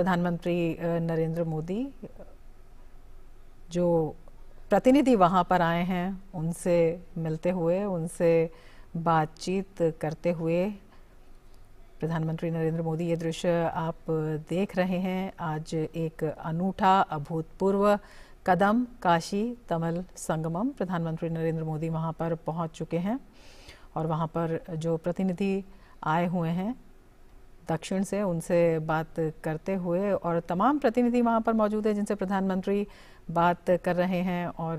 प्रधानमंत्री नरेंद्र मोदी जो प्रतिनिधि वहाँ पर आए हैं उनसे मिलते हुए उनसे बातचीत करते हुए प्रधानमंत्री नरेंद्र मोदी ये दृश्य आप देख रहे हैं आज एक अनूठा अभूतपूर्व कदम काशी तमिल संगमम प्रधानमंत्री नरेंद्र मोदी वहाँ पर पहुँच चुके हैं और वहाँ पर जो प्रतिनिधि आए हुए हैं दक्षिण से उनसे बात करते हुए और तमाम प्रतिनिधि वहाँ पर मौजूद हैं जिनसे प्रधानमंत्री बात कर रहे हैं और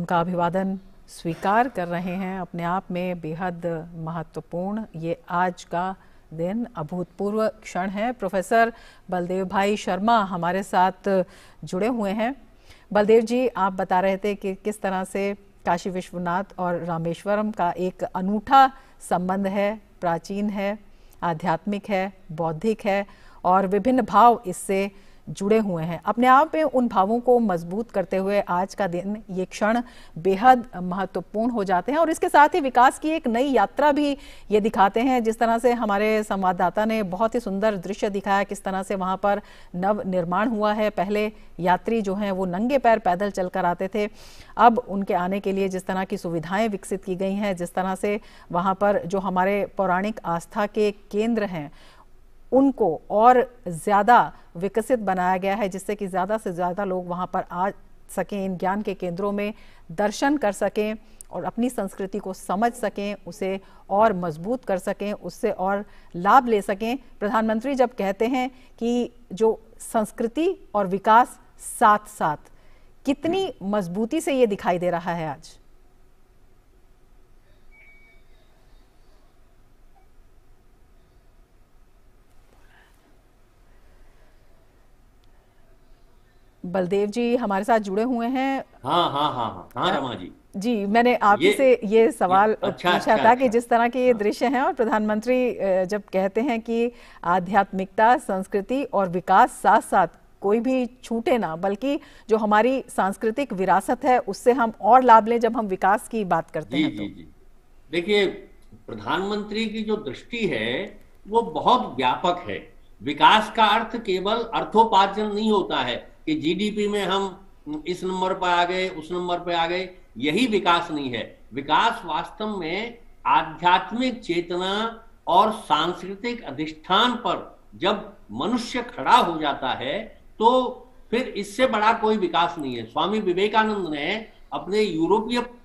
उनका अभिवादन स्वीकार कर रहे हैं अपने आप में बेहद महत्वपूर्ण ये आज का दिन अभूतपूर्व क्षण है प्रोफेसर बलदेव भाई शर्मा हमारे साथ जुड़े हुए हैं बलदेव जी आप बता रहे थे कि किस तरह से काशी विश्वनाथ और रामेश्वरम का एक अनूठा संबंध है प्राचीन है आध्यात्मिक है बौद्धिक है और विभिन्न भाव इससे जुड़े हुए हैं अपने आप में उन भावों को मजबूत करते हुए आज का दिन ये क्षण बेहद महत्वपूर्ण हो जाते हैं और इसके साथ ही विकास की एक नई यात्रा भी ये दिखाते हैं जिस तरह से हमारे संवाददाता ने बहुत ही सुंदर दृश्य दिखाया किस तरह से वहाँ पर नव निर्माण हुआ है पहले यात्री जो हैं वो नंगे पैर पैदल चल कर आते थे अब उनके आने के लिए जिस तरह की सुविधाएं विकसित की गई हैं जिस तरह से वहाँ पर जो हमारे पौराणिक आस्था के केंद्र हैं उनको और ज़्यादा विकसित बनाया गया है जिससे कि ज़्यादा से ज़्यादा लोग वहाँ पर आ सकें इन ज्ञान के केंद्रों में दर्शन कर सकें और अपनी संस्कृति को समझ सकें उसे और मजबूत कर सकें उससे और लाभ ले सकें प्रधानमंत्री जब कहते हैं कि जो संस्कृति और विकास साथ साथ कितनी मजबूती से ये दिखाई दे रहा है आज बलदेव जी हमारे साथ जुड़े हुए हैं हाँ हाँ हाँ हाँ, हाँ रमा जी जी मैंने आपसे ये, ये सवाल पूछा अच्छा, पूछा अच्छा, था कि अच्छा। जिस तरह के ये हाँ। दृश्य हैं और प्रधानमंत्री जब कहते हैं कि आध्यात्मिकता संस्कृति और विकास साथ साथ कोई भी छूटे ना बल्कि जो हमारी सांस्कृतिक विरासत है उससे हम और लाभ लें जब हम विकास की बात करते जी, हैं तो। जी, जी। देखिए प्रधानमंत्री की जो दृष्टि है वो बहुत व्यापक है विकास का अर्थ केवल अर्थोपार्जन नहीं होता है कि जीडीपी में हम इस नंबर पर आ गए उस नंबर पर आ गए यही विकास नहीं है विकास वास्तव में आध्यात्मिक चेतना और सांस्कृतिक अधिष्ठान पर जब मनुष्य खड़ा हो जाता है तो फिर इससे बड़ा कोई विकास नहीं है स्वामी विवेकानंद ने अपने यूरोपीय